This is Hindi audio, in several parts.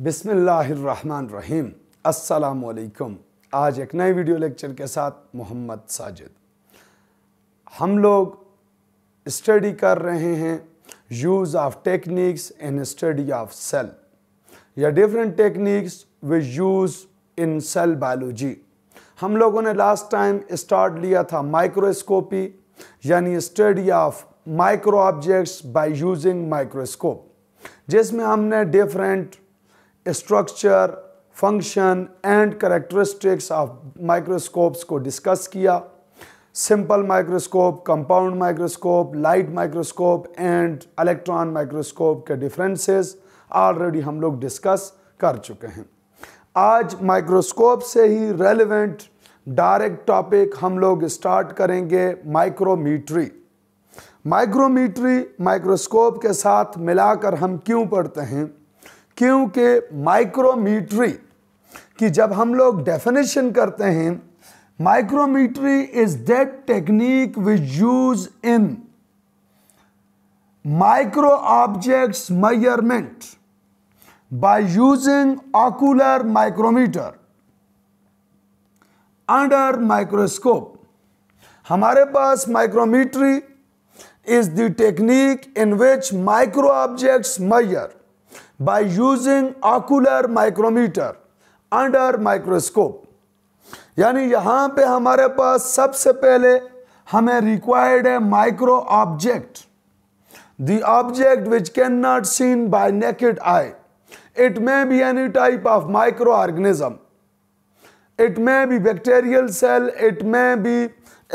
बिसमीम असलकम आज एक नए वीडियो लेक्चर के साथ मोहम्मद साजिद हम लोग स्टडी कर रहे हैं use of techniques in study of cell या different techniques which use in cell biology हम लोगों ने लास्ट टाइम स्टार्ट लिया था माइक्रोस्कोपी यानी study of micro objects by using microscope जिसमें हमने different structure function and characteristics of microscopes को डिस्कस किया simple microscope compound microscope light microscope and electron microscope के डिफरेंसेस ऑलरेडी हम लोग डिस्कस कर चुके हैं आज माइक्रोस्कोप से ही रेलिवेंट डायरेक्ट टॉपिक हम लोग स्टार्ट करेंगे माइक्रोमीट्री माइक्रोमीट्री माइक्रोस्कोप के साथ मिलाकर हम क्यों पढ़ते हैं क्योंकि माइक्रोमीट्री की जब हम लोग डेफिनेशन करते हैं micrometry is that technique which use in micro objects measurement by using ocular micrometer under microscope हमारे पास micrometry is the technique in which micro objects measure by using ocular micrometer under microscope. यानी यहां पे हमारे पास सबसे पहले हमें रिक्वायर्ड है micro object the object which can not seen by naked eye it may be any type of micro organism it may be bacterial cell it may be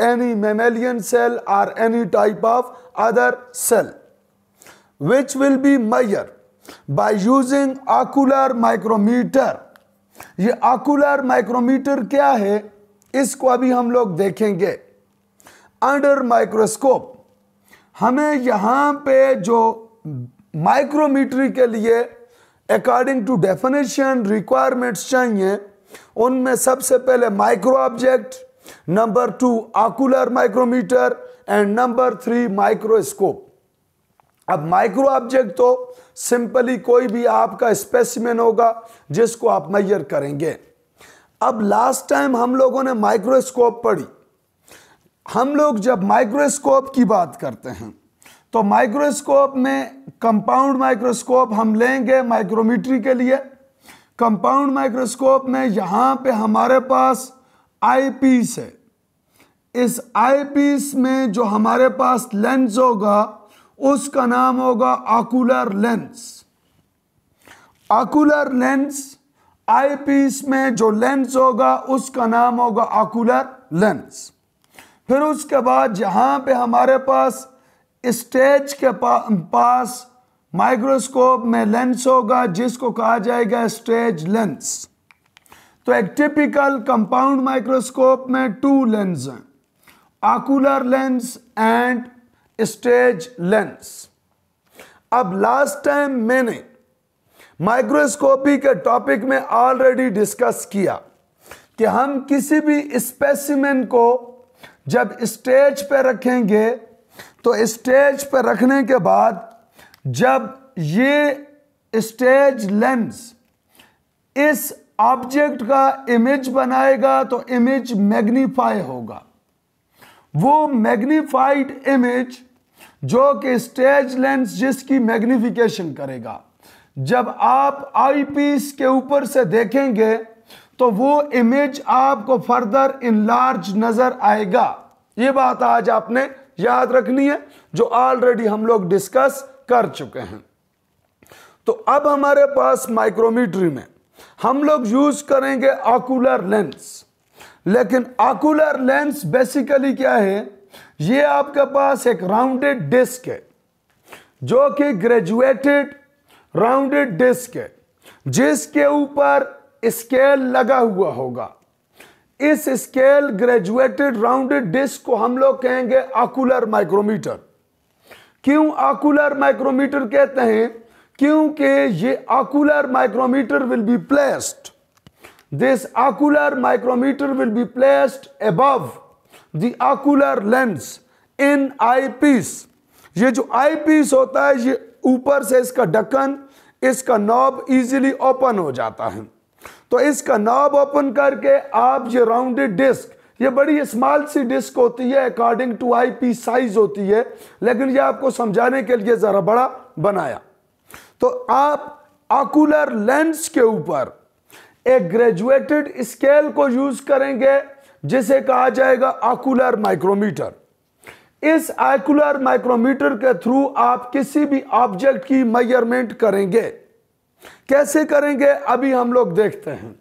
any mammalian cell और any type of other cell which will be measure by using ocular micrometer ये आकुलर माइक्रोमीटर क्या है इसको अभी हम लोग देखेंगे अंडर माइक्रोस्कोप हमें यहां पे जो माइक्रोमीटरी के लिए अकॉर्डिंग टू डेफिनेशन रिक्वायरमेंट्स चाहिए उनमें सबसे पहले micro object number two ocular micrometer and number three microscope अब माइक्रो ऑब्जेक्ट तो सिंपली कोई भी आपका स्पेसिमेन होगा जिसको आप मैयर करेंगे अब लास्ट टाइम हम लोगों ने माइक्रोस्कोप पढ़ी हम लोग जब माइक्रोस्कोप की बात करते हैं तो माइक्रोस्कोप में कंपाउंड माइक्रोस्कोप हम लेंगे माइक्रोमीट्री के लिए कंपाउंड माइक्रोस्कोप में यहाँ पे हमारे पास आईपीस है इस आईपीस में जो हमारे पास लेंस होगा उसका नाम होगा ocular lens ocular lens eye piece में जो लेंस होगा उसका नाम होगा आकुलर लेंस फिर उसके बाद जहां पे हमारे पास स्टेज के पा, पास माइक्रोस्कोप में लेंस होगा जिसको कहा जाएगा स्टेज लेंस तो एक टिपिकल कंपाउंड माइक्रोस्कोप में टू लेंस हैं ocular lens and stage lens अब लास्ट टाइम मैंने माइक्रोस्कोपी के टॉपिक में ऑलरेडी डिस्कस किया कि हम किसी भी स्पेसिमेन को जब स्टेज पर रखेंगे तो स्टेज पर रखने के बाद जब ये स्टेज लेंस इस ऑब्जेक्ट का इमेज बनाएगा तो इमेज मैग्नीफाई होगा वो मैग्नीफाइड इमेज जो कि स्टेज लेंस जिसकी मैग्निफिकेशन करेगा जब आप आईपीस के ऊपर से देखेंगे तो वो इमेज आपको फर्दर इन लार्ज नज़र आएगा ये बात आज आपने याद रखनी है जो ऑलरेडी हम लोग डिस्कस कर चुके हैं तो अब हमारे पास माइक्रोमीटरी में हम लोग यूज करेंगे आकुलर लेंस लेकिन आकुलर लेंस बेसिकली क्या है ये आपके पास एक राउंडेड डिस्क है जो कि ग्रेजुएटेड राउंडेड डिस्क है जिसके ऊपर स्केल लगा हुआ होगा इस स्केल ग्रेजुएटेड राउंडेड डिस्क को हम लोग कहेंगे आकुलर माइक्रोमीटर क्यों आकुलर माइक्रोमीटर कहते हैं क्योंकि ये ocular micrometer will be placed this ocular micrometer will be placed above the ocular lens in eyepiece ये जो eyepiece होता है ये ऊपर से इसका ढक्कन इसका नॉब इजीली ओपन हो जाता है तो इसका नॉब ओपन करके आप ये राउंडेड डिस्क ये बड़ी स्मॉल सी डिस्क होती है अकॉर्डिंग टू पी साइज होती है लेकिन ये आपको समझाने के लिए ज़रा बड़ा बनाया तो आप आकुलर लेंस के ऊपर एक ग्रेजुएटेड स्केल को यूज़ करेंगे जिसे कहा जाएगा आकुलर माइक्रोमीटर इस आकुलर माइक्रोमीटर के थ्रू आप किसी भी ऑब्जेक्ट की मेजरमेंट करेंगे कैसे करेंगे अभी हम लोग देखते हैं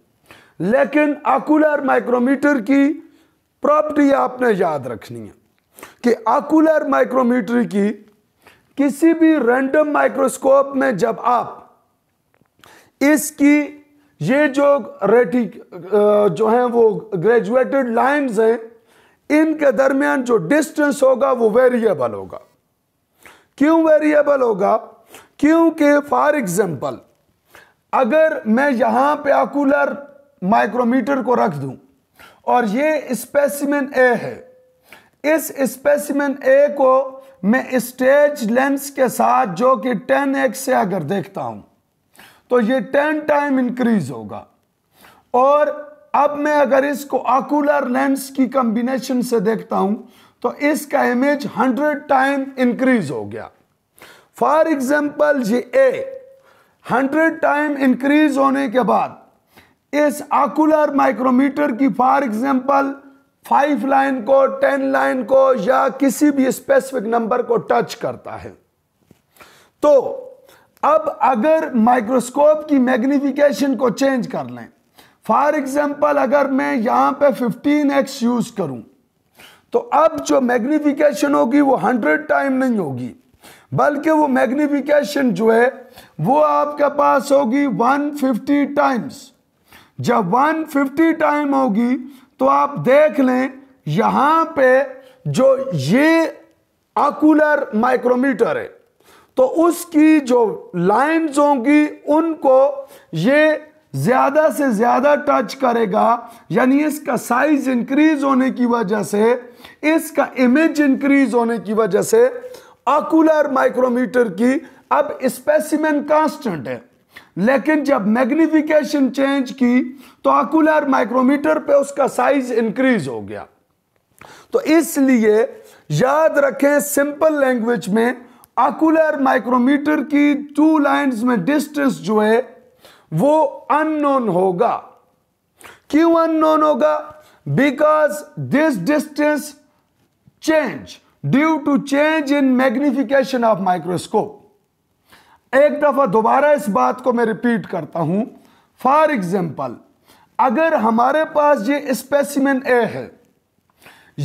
लेकिन आकुलर माइक्रोमीटर की प्रॉपर्टी आपने याद रखनी है कि आकुलर माइक्रोमीटर की किसी भी रैंडम माइक्रोस्कोप में जब आप इसकी ये जो रेटिक जो हैं वो ग्रेजुएटेड लाइंस हैं इनके दरमियान जो डिस्टेंस होगा वो वेरिएबल होगा क्यों वेरिएबल होगा क्योंकि फॉर एग्जांपल अगर मैं यहां पे आकुलर माइक्रोमीटर को रख दूं और ये स्पेसिमेन ए है इस स्पेसिमेन ए को मैं स्टेज लेंस के साथ जो कि 10x से अगर देखता हूं तो ये टेन टाइम इंक्रीज होगा और अब मैं अगर इसको आकुलर लेंस की कंबिनेशन से देखता हूं तो इसका इमेज हंड्रेड टाइम इंक्रीज हो गया फॉर एग्जाम्पल ये ए हंड्रेड टाइम इंक्रीज होने के बाद इस आकुलर माइक्रोमीटर की फॉर एग्जाम्पल फाइव लाइन को टेन लाइन को या किसी भी स्पेसिफिक नंबर को टच करता है तो अब अगर माइक्रोस्कोप की मैग्निफिकेशन को चेंज कर लें फॉर एग्जाम्पल अगर मैं यहाँ पे 15x यूज करूँ तो अब जो मैग्निफिकेशन होगी वो 100 टाइम नहीं होगी बल्कि वो मैग्निफिकेशन जो है वो आपके पास होगी 150 टाइम्स जब 150 टाइम होगी तो आप देख लें यहाँ पे जो ये आकुलर माइक्रोमीटर है तो उसकी जो लाइन्स होंगी उनको ये ज़्यादा से ज़्यादा टच करेगा यानी इसका साइज इंक्रीज होने की वजह से इसका इमेज इंक्रीज होने की वजह से अकुलर माइक्रोमीटर की अब स्पेसिमेन कांस्टेंट है लेकिन जब मैग्निफिकेशन चेंज की तो आकुलर माइक्रोमीटर पे उसका साइज इंक्रीज हो गया तो इसलिए याद रखें सिंपल लैंग्वेज में आकुलर माइक्रोमीटर की टू लाइंस में डिस्टेंस जो है वो अननोन होगा क्यों अननोन होगा because this distance change due to change in magnification of microscope एक दफा दोबारा इस बात को मैं रिपीट करता हूं फॉर एग्जाम्पल अगर हमारे पास ये स्पेसिमेन ए है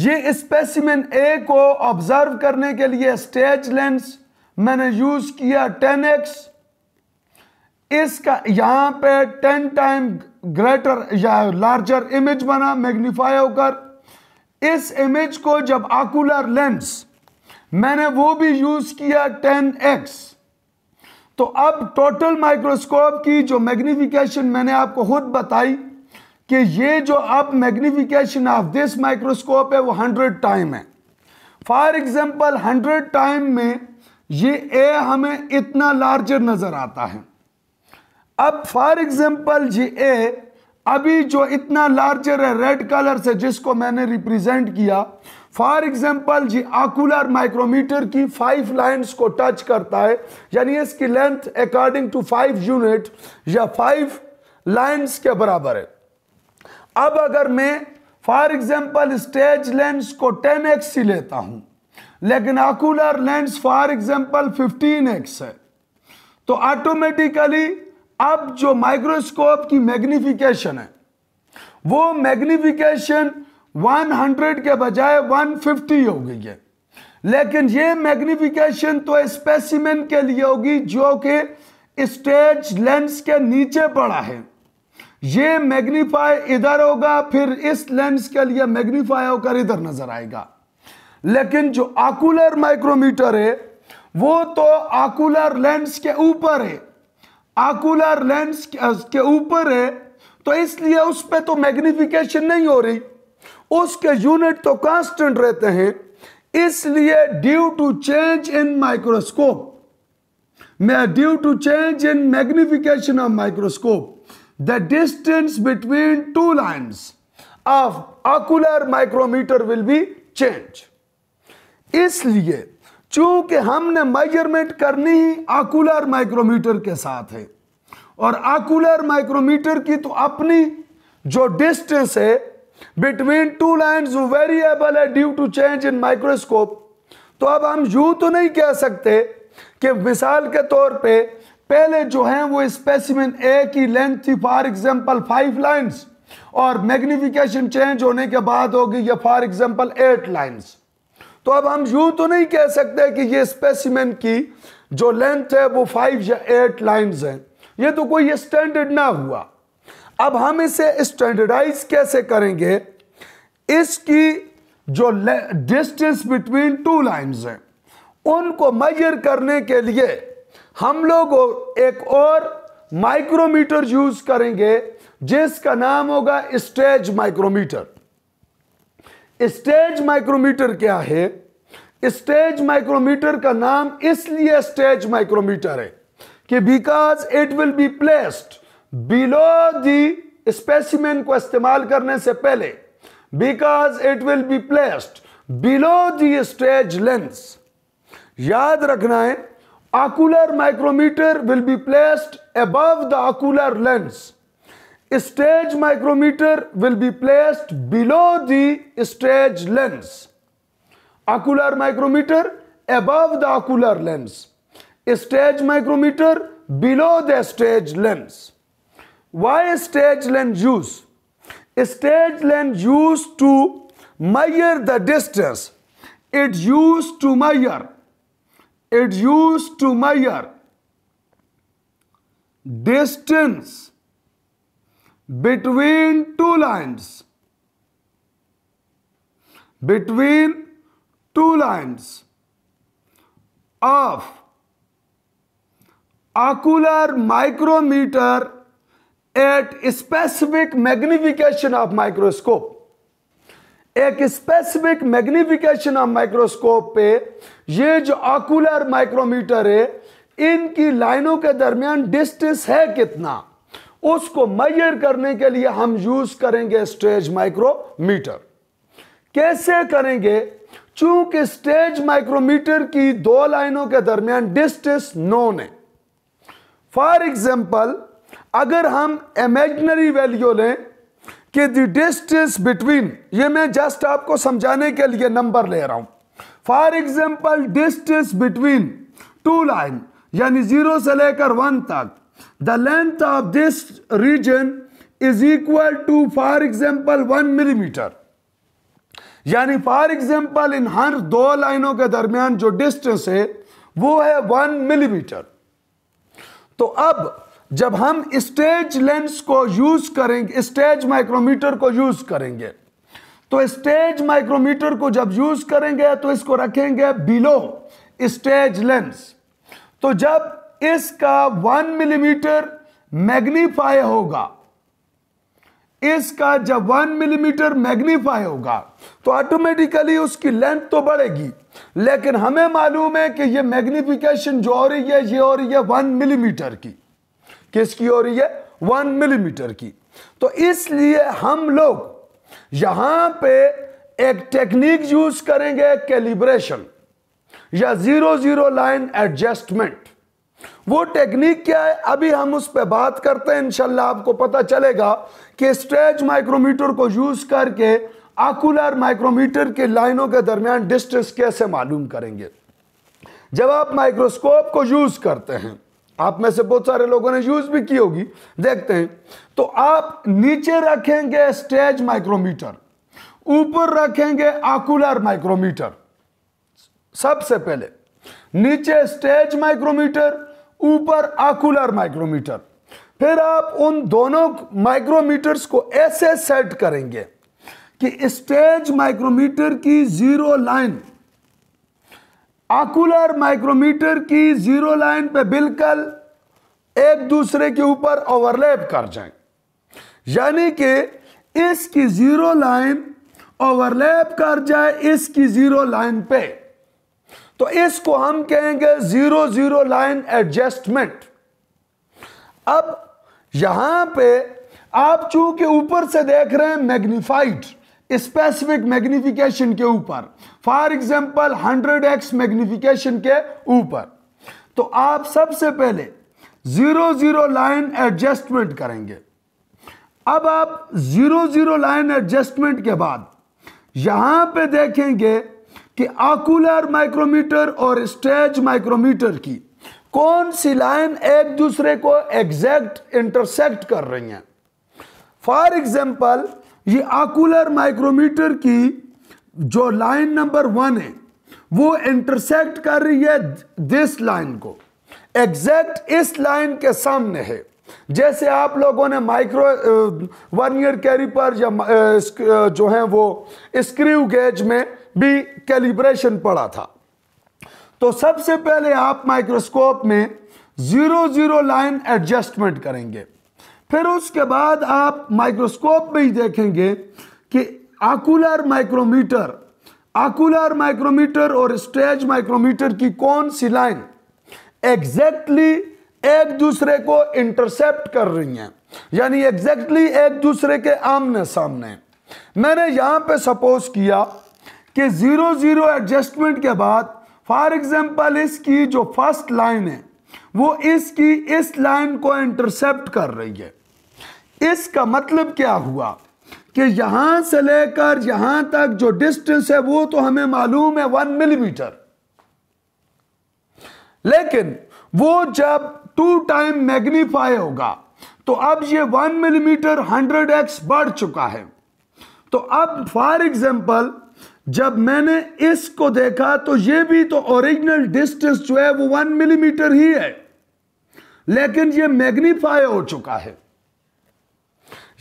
ये स्पेसिमेन ए को ऑब्जर्व करने के लिए स्टेज लेंस मैंने यूज किया टेन एक्स इसका यहां पे टेन टाइम ग्रेटर या लार्जर इमेज बना मैग्नीफाई होकर इस इमेज को जब आकुलर लेंस मैंने वो भी यूज किया टेन एक्स तो अब टोटल माइक्रोस्कोप की जो मैग्निफिकेशन मैंने आपको खुद बताई कि ये जो अब मैग्निफिकेशन ऑफ दिस माइक्रोस्कोप है वो हंड्रेड टाइम है फॉर एग्जाम्पल हंड्रेड टाइम में ये ए हमें इतना लार्जर नज़र आता है अब फॉर एग्जांपल ये ए अभी जो इतना लार्जर है रेड कलर से जिसको मैंने रिप्रेजेंट किया फॉर एग्जांपल जी आकुलर माइक्रोमीटर की फाइव लाइंस को टच करता है यानी इसकी length according to five unit या फाइव लाइंस के बराबर है अब अगर मैं फॉर एग्जांपल स्टेज लेंस को टेन ही लेता हूं लेकिन ocular lens for example 15x है तो ऑटोमेटिकली अब जो माइक्रोस्कोप की मैग्निफिकेशन है वो मैग्निफिकेशन 100 के बजाय 150 हो गई है लेकिन ये मैग्निफिकेशन तो स्पेसिमेन के लिए होगी जो कि स्टेज लेंस के नीचे पड़ा है ये मैग्नीफाई इधर होगा फिर इस लेंस के लिए मैग्नीफाई होकर इधर नजर आएगा लेकिन जो आकुलर माइक्रोमीटर है वो तो आकुलर लेंस के ऊपर है आकुलर लेंस के ऊपर है तो इसलिए उस पर तो मैग्निफिकेशन नहीं हो रही उसके यूनिट तो कांस्टेंट रहते हैं इसलिए due to change in microscope due to change in magnification of microscope the distance between two lines of ocular micrometer will be change इसलिए चूंकि हमने मेजरमेंट करनी ही आकुलर माइक्रोमीटर के साथ है और आकुलर माइक्रोमीटर की तो अपनी जो डिस्टेंस है बिटवीन टू लाइंस वेरिएबल है due to change in microscope तो अब हम यूं तो नहीं कह सकते कि मिसाल के तौर पे पहले जो है वो स्पेसिमिन ए की लेंथ थी फॉर एग्जांपल फाइव लाइंस और मैग्निफिकेशन चेंज होने के बाद होगी या फॉर एग्जांपल एट लाइंस तो अब हम यूं तो नहीं कह सकते कि ये स्पेसिमेन की जो लेंथ है वो फाइव या एट लाइंस हैं ये तो कोई स्टैंडर्ड ना हुआ अब हम इसे स्टैंडर्डाइज कैसे करेंगे इसकी जो डिस्टेंस बिटवीन टू लाइंस हैं उनको मेजर करने के लिए हम लोग एक और माइक्रोमीटर यूज करेंगे जिसका नाम होगा स्टेज माइक्रोमीटर स्टेज माइक्रोमीटर क्या है स्टेज माइक्रोमीटर का नाम इसलिए स्टेज माइक्रोमीटर है कि because it will be placed below the specimen को इस्तेमाल करने से पहले because it will be placed below the stage lens याद रखना है ocular micrometer will be placed above the ocular lens stage micrometer will be placed below the stage lens. Ocular micrometer above the ocular lens. Stage micrometer below the stage lens. Why stage lens used? Stage lens used to measure the distance. It used to measure. It used to measure distance between two lines between two lines of ocular micrometer at specific magnification of microscope एक स्पेसिफिक मैग्निफिकेशन ऑफ माइक्रोस्कोप पे ये जो ऑकुलर माइक्रोमीटर है इनकी लाइनों के दरमियान डिस्टेंस है कितना उसको मैयर करने के लिए हम यूज करेंगे स्टेज माइक्रोमीटर कैसे करेंगे चूंकि स्टेज माइक्रोमीटर की दो लाइनों के दरमियान डिस्टेंस नोन है फॉर एग्जाम्पल अगर हम इमेजनरी वैल्यू लें कि द डिस्टेंस बिटवीन ये मैं जस्ट आपको समझाने के लिए नंबर ले रहा हूं for example distance between two line यानी जीरो से लेकर वन तक the length of this region is equal to for example 1 millimeter यानी फॉर एग्जाम्पल इन हर दो लाइनों के दरमियान जो डिस्टेंस है वो है वन मिलीमीटर तो अब जब हम स्टेज लेंस को यूज करेंगे स्टेज माइक्रोमीटर को यूज करेंगे तो स्टेज माइक्रोमीटर को जब यूज करेंगे तो इसको रखेंगे बिलो स्टेज लेंस तो जब इसका वन मिलीमीटर मैग्नीफाई होगा इसका जब वन मिलीमीटर मैग्नीफाई होगा तो ऑटोमेटिकली उसकी लेंथ तो बढ़ेगी लेकिन हमें मालूम है कि ये मैग्नीफिकेशन जो हो रही है ये हो रही है वन मिलीमीटर की किसकी हो रही है वन मिलीमीटर की तो इसलिए हम लोग यहां पे एक टेक्निक यूज करेंगे कैलिब्रेशन या जीरो जीरो लाइन एडजस्टमेंट वो टेक्निक क्या है अभी हम उस पर बात करते हैं इनशाला आपको पता चलेगा कि स्ट्रेच माइक्रोमीटर को यूज करके आकुलर माइक्रोमीटर के लाइनों के दरमियान डिस्टेंस कैसे मालूम करेंगे जब आप माइक्रोस्कोप को यूज करते हैं आप में से बहुत सारे लोगों ने यूज भी की होगी देखते हैं तो आप नीचे रखेंगे स्टेज माइक्रोमीटर ऊपर रखेंगे आकुलर माइक्रोमीटर सबसे पहले नीचे स्टेज माइक्रोमीटर ऊपर आकुलर माइक्रोमीटर फिर आप उन दोनों माइक्रोमीटर्स को ऐसे सेट करेंगे कि स्टेज माइक्रोमीटर की जीरो लाइन आकुलर माइक्रोमीटर की जीरो लाइन पे बिल्कुल एक दूसरे के ऊपर ओवरलैप कर जाएं यानी कि इसकी जीरो लाइन ओवरलैप कर जाए इसकी जीरो लाइन पे तो इसको हम कहेंगे जीरो जीरो लाइन एडजस्टमेंट अब यहां पे आप चूंकि ऊपर से देख रहे हैं मैग्नीफाइड स्पेसिफिक मैग्निफिकेशन के ऊपर for example hundred X magnification के ऊपर तो आप सबसे पहले जीरो जीरो लाइन एडजस्टमेंट करेंगे अब आप जीरो जीरो लाइन एडजस्टमेंट के बाद यहां पे देखेंगे कि आकुलर माइक्रोमीटर और स्टेज माइक्रोमीटर की कौन सी लाइन एक दूसरे को एग्जैक्ट इंटरसेक्ट कर रही हैं फॉर एग्जाम्पल ये आकुलर माइक्रोमीटर की जो लाइन नंबर वन है वो इंटरसेक्ट कर रही है दिस लाइन को एग्जैक्ट इस लाइन के सामने है जैसे आप लोगों ने माइक्रो वन ईयर कैरी पर या uh, uh, जो है वो स्क्रू गेज में भी कैलिब्रेशन पड़ा था तो सबसे पहले आप माइक्रोस्कोप में जीरो जीरो लाइन एडजस्टमेंट करेंगे फिर उसके बाद आप माइक्रोस्कोप में ही देखेंगे कि आकुलर माइक्रोमीटर आकुलर माइक्रोमीटर और स्टेज माइक्रोमीटर की कौन सी लाइन एग्जैक्टली exactly एक दूसरे को इंटरसेप्ट कर रही हैं यानी एग्जैक्टली exactly एक दूसरे के आमने सामने मैंने यहां पे सपोज किया कि ज़ीरो ज़ीरो एडजस्टमेंट के बाद फॉर एग्ज़ाम्पल इसकी जो फर्स्ट लाइन है वो इसकी इस लाइन को इंटरसेप्ट कर रही है इसका मतलब क्या हुआ कि यहाँ से लेकर यहाँ तक जो डिस्टेंस है वो तो हमें मालूम है वन मिलीमीटर लेकिन वो जब टू टाइम मैग्नीफाई होगा तो अब ये वन मिलीमीटर हंड्रेड एक्स बढ़ चुका है तो अब फॉर एग्जाम्पल जब मैंने इसको देखा तो ये भी तो ओरिजिनल डिस्टेंस जो है वो वन मिलीमीटर ही है लेकिन ये मैग्नीफाई हो चुका है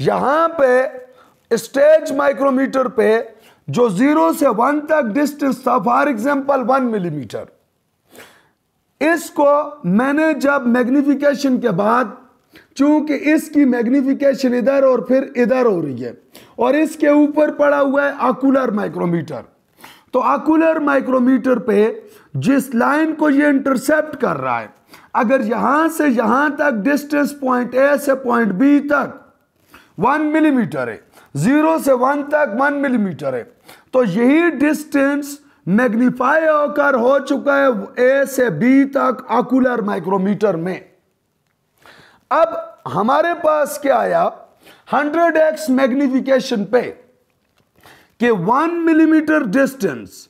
यहां पे स्टेज माइक्रोमीटर पे जो जीरो से वन तक डिस्टेंस था फॉर एग्जाम्पल वन मिलीमीटर इसको मैंने जब मैग्निफिकेशन के बाद चूंकि इसकी मैग्निफिकेशन इधर और फिर इधर हो रही है और इसके ऊपर पड़ा हुआ है आकुलर माइक्रोमीटर तो आकुलर माइक्रोमीटर पे जिस लाइन को ये इंटरसेप्ट कर रहा है अगर यहां से यहां तक डिस्टेंस पॉइंट ए से पॉइंट बी तक वन मिलीमीटर है जीरो से वन तक वन मिलीमीटर है तो यही डिस्टेंस मैग्नीफाई होकर हो चुका है ए से बी तक आकुलर माइक्रोमीटर में अब हमारे पास क्या आया हंड्रेड एक्स मैग्निफिकेशन पे कि one millimeter distance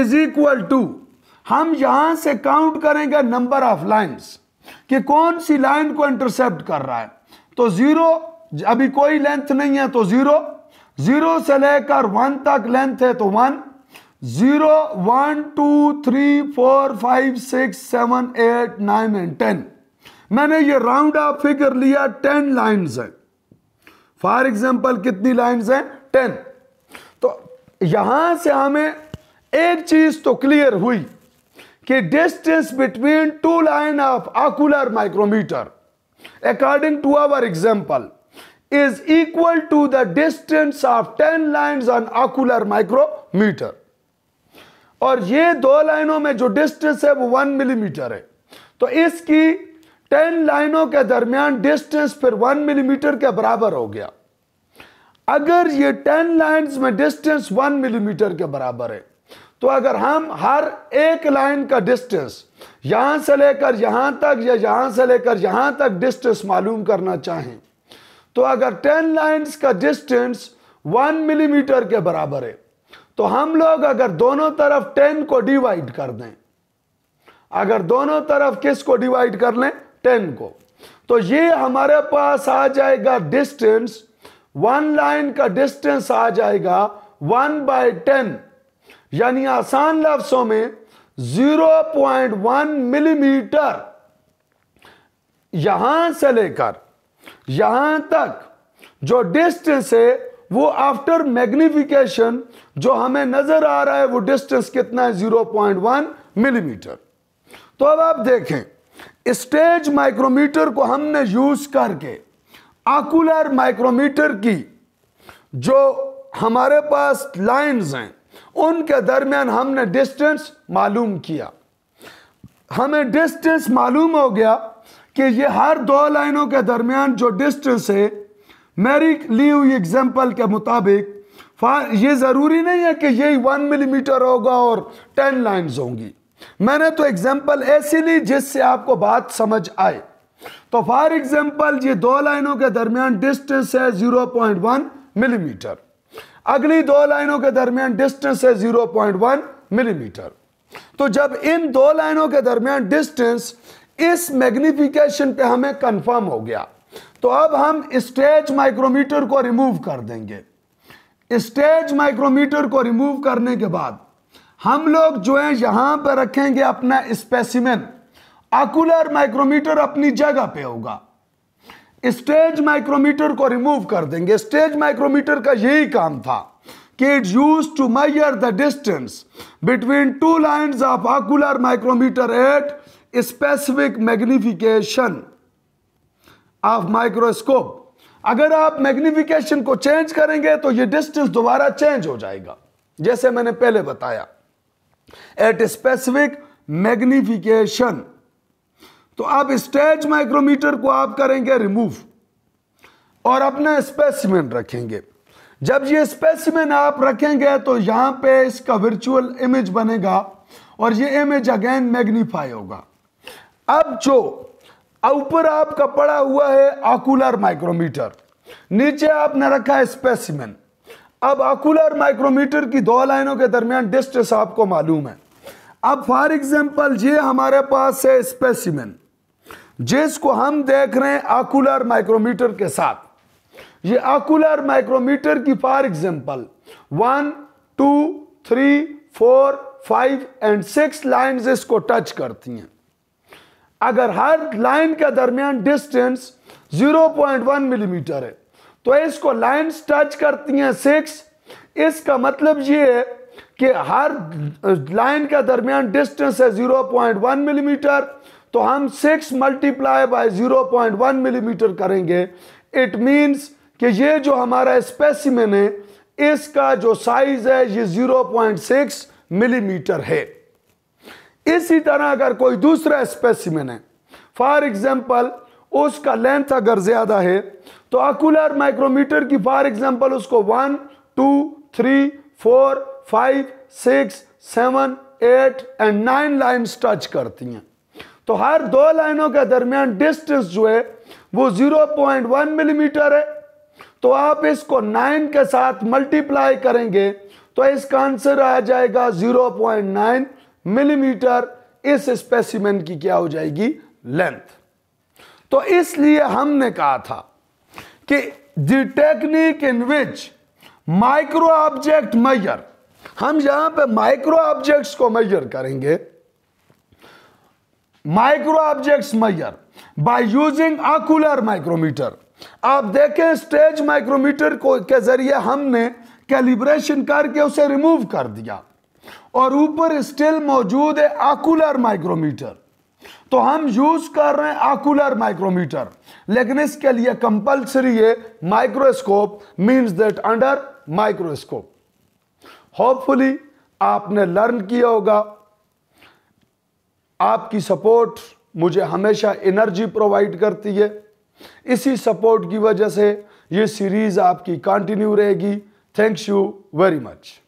is equal to हम यहां से काउंट करेंगे नंबर ऑफ लाइंस कि कौन सी लाइन को इंटरसेप्ट कर रहा है तो जीरो अभी कोई लेंथ नहीं है तो जीरो जीरो से लेकर वन तक लेंथ है तो one zero one two three four five six seven eight nine and ten मैंने ये राउंड ऑफ फिगर लिया टेन लाइन है फॉर एग्जाम्पल कितनी लाइन है टेन तो यहां से हमें एक चीज तो क्लियर हुई कि distance between two line of ocular micrometer according to our example is equal to the distance of ten line on ocular micrometer और ये दो लाइनों में जो डिस्टेंस है वो वन मिलीमीटर है तो इसकी टेन लाइनों के दरमियान डिस्टेंस फिर वन मिलीमीटर के बराबर हो गया अगर ये टेन लाइंस में डिस्टेंस वन मिलीमीटर के बराबर है तो अगर हम हर एक लाइन का डिस्टेंस यहां से लेकर यहां तक या यहां से लेकर यहां तक डिस्टेंस मालूम करना चाहें तो अगर टेन लाइंस का डिस्टेंस वन मिलीमीटर के बराबर है तो हम लोग अगर दोनों तरफ टेन को डिवाइड कर दें अगर दोनों तरफ किस को डिवाइड कर लें टेन को तो ये हमारे पास आ जाएगा डिस्टेंस वन लाइन का डिस्टेंस आ जाएगा वन बाय टेन यानी आसान लफ्सों में जीरो पॉइंट वन मिलीमीटर यहां से लेकर यहां तक जो डिस्टेंस है वो आफ्टर मैग्निफिकेशन जो हमें नजर आ रहा है वो डिस्टेंस कितना है जीरो पॉइंट वन मिलीमीटर तो अब आप देखें स्टेज माइक्रोमीटर को हमने यूज करके आकुलर माइक्रोमीटर की जो हमारे पास लाइंस हैं उनके दरमियान हमने डिस्टेंस मालूम किया हमें डिस्टेंस मालूम हो गया कि ये हर दो लाइनों के दरमियान जो डिस्टेंस है मेरी ली हुई एग्जाम्पल के मुताबिक ये ज़रूरी नहीं है कि यही वन मिलीमीटर होगा और टेन लाइंस होंगी मैंने तो एग्जाम्पल ऐसी ली जिससे आपको बात समझ आए तो फॉर एग्जाम्पल ये दो लाइनों के दरमियान डिस्टेंस है वन मिलीमीटर अगली दो लाइनों के दरमियान डिस्टेंस है वन मिलीमीटर तो जब इन दो लाइनों के दरमियान डिस्टेंस इस मैग्निफिकेशन पे हमें कंफर्म हो गया तो अब हम स्टेज माइक्रोमीटर को रिमूव कर देंगे स्टेज माइक्रोमीटर को रिमूव करने के बाद हम लोग जो है यहां पर रखेंगे अपना स्पेसिमेन आकुलर माइक्रोमीटर अपनी जगह पे होगा स्टेज माइक्रोमीटर को रिमूव कर देंगे स्टेज माइक्रोमीटर का यही काम था कि it use to measure the distance between two lines of ocular micrometer at specific magnification of microscope अगर आप मैग्निफिकेशन को चेंज करेंगे तो ये डिस्टेंस दोबारा चेंज हो जाएगा जैसे मैंने पहले बताया एट स्पेसिफिक मैग्निफिकेशन तो आप स्टेज माइक्रोमीटर को आप करेंगे रिमूव और अपना स्पेसिमेन रखेंगे जब ये स्पेसिमेन आप रखेंगे तो यहां पे इसका वर्चुअल इमेज बनेगा और ये इमेज अगेन मैग्नीफाई होगा अब जो ऊपर आपका पड़ा हुआ है ऑकुलर माइक्रोमीटर नीचे आपने रखा है स्पेसिमेन अब अकुलर माइक्रोमीटर की दो लाइनों के दरमियान डिस्टेंस आपको मालूम है अब फॉर एग्जाम्पल ये हमारे पास है स्पेसिमेन जिसको हम देख रहे हैं आकुलर माइक्रोमीटर के साथ ये आकुलर माइक्रोमीटर की for example one two three four five and six lines इसको टच करती हैं अगर हर लाइन के दरमियान डिस्टेंस वन मिलीमीटर है तो इसको लाइंस टच करती हैं सिक्स इसका मतलब ये है कि हर लाइन के दरमियान डिस्टेंस है 0.1 मिलीमीटर तो हम सिक्स मल्टीप्लाई बाय 0.1 मिलीमीटर करेंगे इट मींस कि ये जो हमारा स्पेसिमेन है इसका जो साइज है ये 0.6 मिलीमीटर है इसी तरह अगर कोई दूसरा स्पेसिमेन है फॉर एग्जांपल उसका लेंथ अगर ज़्यादा है तो अकुलर माइक्रोमीटर की फॉर एग्जांपल उसको one two three four five six seven eight and nine line touch करती हैं तो हर दो लाइनों के दरमियान डिस्टेंस जो है वो 0.1 मिलीमीटर है तो आप इसको नाइन के साथ मल्टीप्लाई करेंगे तो इसका आंसर आ जाएगा 0.9 मिलीमीटर इस स्पेसिमेंट की क्या हो जाएगी लेंथ तो इसलिए हमने कहा था कि the technique in which micro object measure हम यहां पे माइक्रो ऑब्जेक्ट्स को मैयर करेंगे micro objects measure by using ocular micrometer आप देखें स्टेज माइक्रोमीटर को के जरिए हमने कैलिब्रेशन करके उसे रिमूव कर दिया और ऊपर स्टिल मौजूद है आकुलर माइक्रोमीटर तो हम यूज कर रहे हैं आकुलर माइक्रोमीटर लेकिन इसके लिए कंपल्सरी है microscope means that under microscope hopefully आपने लर्न किया होगा आपकी सपोर्ट मुझे हमेशा एनर्जी प्रोवाइड करती है इसी सपोर्ट की वजह से ये सीरीज़ आपकी कंटिन्यू रहेगी थैंक्स यू वेरी मच